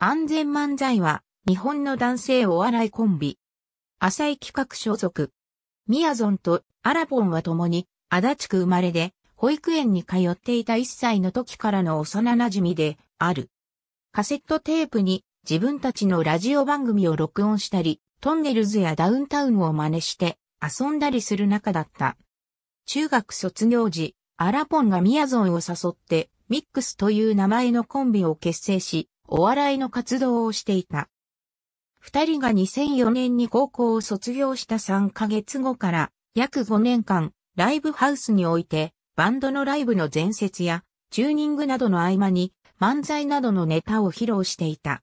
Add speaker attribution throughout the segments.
Speaker 1: 安全漫才は、日本の男性お笑いコンビ。浅井企画所属。ミヤゾンとアラボンは共に、足立区生まれで、保育園に通っていた1歳の時からの幼馴染で、ある。カセットテープに自分たちのラジオ番組を録音したり、トンネルズやダウンタウンを真似して遊んだりする仲だった。中学卒業時、アラポンがミヤゾンを誘って、ミックスという名前のコンビを結成し、お笑いの活動をしていた。二人が2004年に高校を卒業した3ヶ月後から約5年間ライブハウスにおいてバンドのライブの前説やチューニングなどの合間に漫才などのネタを披露していた。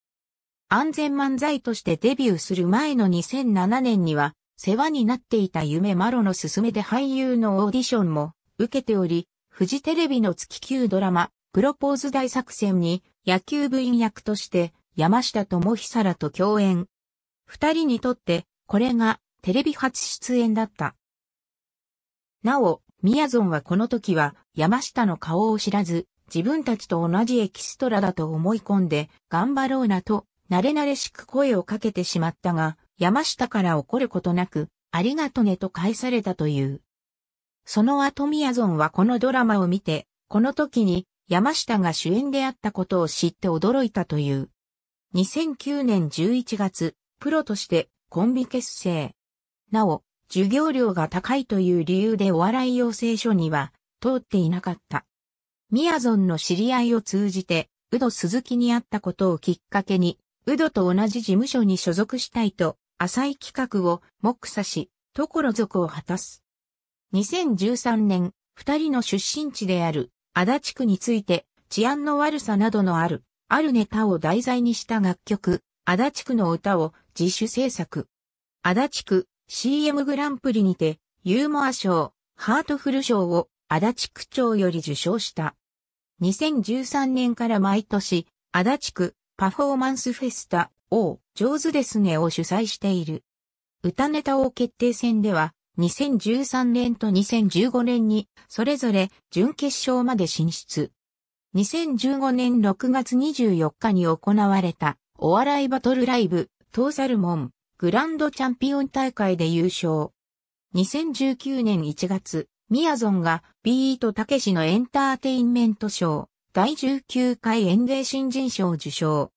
Speaker 1: 安全漫才としてデビューする前の2007年には世話になっていた夢マロの勧めで俳優のオーディションも受けており、フジテレビの月級ドラマ、プロポーズ大作戦に野球部員役として山下智久らと共演。二人にとってこれがテレビ初出演だった。なお、みやぞんはこの時は山下の顔を知らず、自分たちと同じエキストラだと思い込んで、頑張ろうなと、慣れ慣れしく声をかけてしまったが、山下から怒ることなく、ありがとねと返されたという。その後みやぞんはこのドラマを見て、この時に山下が主演であったことを知って驚いたという。2009年11月、プロとしてコンビ結成。なお、授業料が高いという理由でお笑い養成所には通っていなかった。ミヤゾンの知り合いを通じて、ウド鈴木に会ったことをきっかけに、ウドと同じ事務所に所属したいと、浅い企画を目指し、所属を果たす。2013年、二人の出身地である足立区について治安の悪さなどのある、あるネタを題材にした楽曲、足立区の歌を自主制作。足立区 CM グランプリにて、ユーモア賞、ハートフル賞を足立区長より受賞した。2013年から毎年、足立区パフォーマンスフェスタ、を上手ですねを主催している。歌ネタ王決定戦では、2013年と2015年に、それぞれ準決勝まで進出。2015年6月24日に行われた、お笑いバトルライブ、トーサルモン、グランドチャンピオン大会で優勝。2019年1月、ミヤゾンがビートたけしのエンターテインメント賞、第19回演芸新人賞受賞。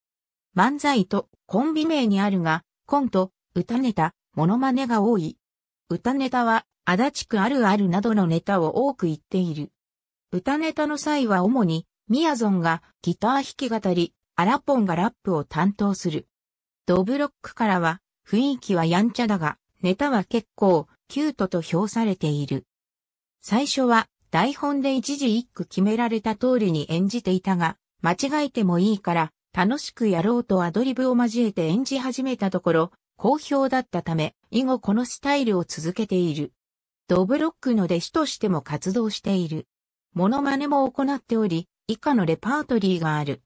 Speaker 1: 漫才とコンビ名にあるが、コント、歌ネタ、モノマネが多い。歌ネタは、足立区あるあるなどのネタを多く言っている。歌ネタの際は主に、ミヤゾンがギター弾き語り、アラポンがラップを担当する。ドブロックからは、雰囲気はやんちゃだが、ネタは結構、キュートと評されている。最初は、台本で一時一句決められた通りに演じていたが、間違えてもいいから、楽しくやろうとアドリブを交えて演じ始めたところ、好評だったため、以後このスタイルを続けている。ドブロックの弟子としても活動している。モノマネも行っており、以下のレパートリーがある。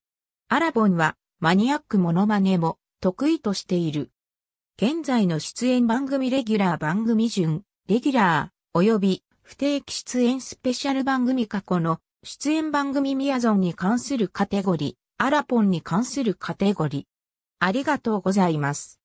Speaker 1: アラボンはマニアックモノマネも得意としている。現在の出演番組レギュラー番組順、レギュラー、及び不定期出演スペシャル番組過去の出演番組ミヤゾンに関するカテゴリー、アラポンに関するカテゴリー。ありがとうございます。